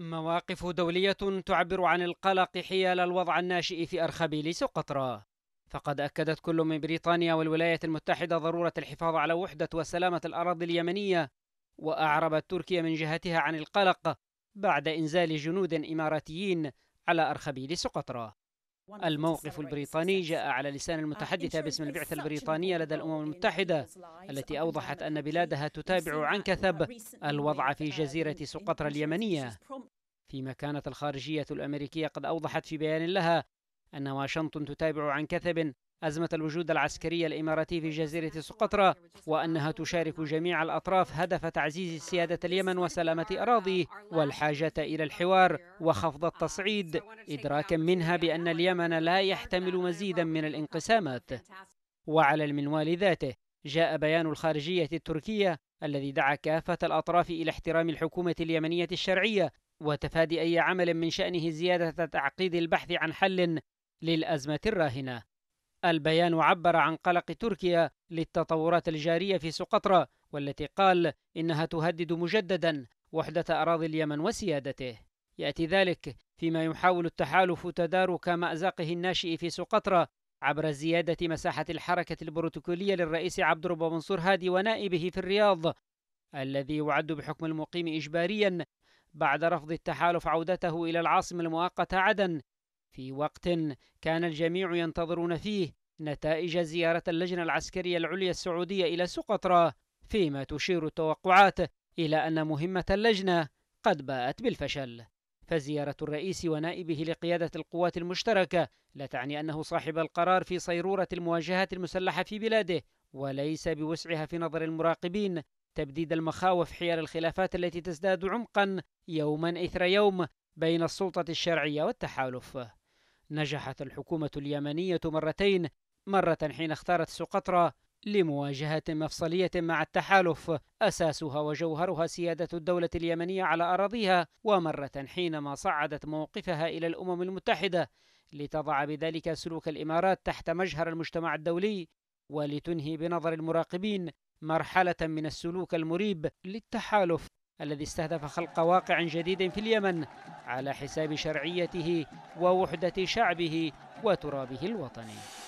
مواقف دولية تعبر عن القلق حيال الوضع الناشئ في أرخبيل سقطرى فقد أكدت كل من بريطانيا والولايات المتحدة ضرورة الحفاظ على وحدة وسلامة الأراضي اليمنية وأعربت تركيا من جهتها عن القلق بعد إنزال جنود إماراتيين على أرخبيل سقطرى الموقف البريطاني جاء على لسان المتحدثة باسم البعثة البريطانية لدى الأمم المتحدة التي أوضحت أن بلادها تتابع عن كثب الوضع في جزيرة سقطرى اليمنية فيما كانت الخارجية الأمريكية قد أوضحت في بيان لها أن واشنطن تتابع عن كثب أزمة الوجود العسكري الإماراتي في جزيرة سقطرى وأنها تشارك جميع الأطراف هدف تعزيز سيادة اليمن وسلامة أراضيه والحاجة إلى الحوار وخفض التصعيد إدراكا منها بأن اليمن لا يحتمل مزيدا من الانقسامات وعلى المنوال ذاته جاء بيان الخارجية التركية الذي دعا كافة الأطراف إلى احترام الحكومة اليمنية الشرعية وتفادي أي عمل من شأنه زيادة تعقيد البحث عن حل للأزمة الراهنة. البيان عبر عن قلق تركيا للتطورات الجارية في سقطرى والتي قال إنها تهدد مجددا وحدة أراضي اليمن وسيادته. يأتي ذلك فيما يحاول التحالف تدارك مأزقه الناشئ في سقطرى عبر زيادة مساحة الحركة البروتوكولية للرئيس عبد الرب منصور هادي ونائبه في الرياض الذي يعد بحكم المقيم إجباريا بعد رفض التحالف عودته إلى العاصمة المؤقتة عدن في وقت كان الجميع ينتظرون فيه نتائج زيارة اللجنة العسكرية العليا السعودية إلى سقطرى فيما تشير التوقعات إلى أن مهمة اللجنة قد باءت بالفشل فزيارة الرئيس ونائبه لقيادة القوات المشتركة لا تعني أنه صاحب القرار في صيرورة المواجهات المسلحة في بلاده وليس بوسعها في نظر المراقبين تبديد المخاوف حيال الخلافات التي تزداد عمقا يوما إثر يوم بين السلطة الشرعية والتحالف نجحت الحكومة اليمنية مرتين مرة حين اختارت سقطرى لمواجهة مفصلية مع التحالف أساسها وجوهرها سيادة الدولة اليمنية على أراضيها ومرة حينما صعدت موقفها إلى الأمم المتحدة لتضع بذلك سلوك الإمارات تحت مجهر المجتمع الدولي ولتنهي بنظر المراقبين مرحلة من السلوك المريب للتحالف الذي استهدف خلق واقع جديد في اليمن على حساب شرعيته ووحدة شعبه وترابه الوطني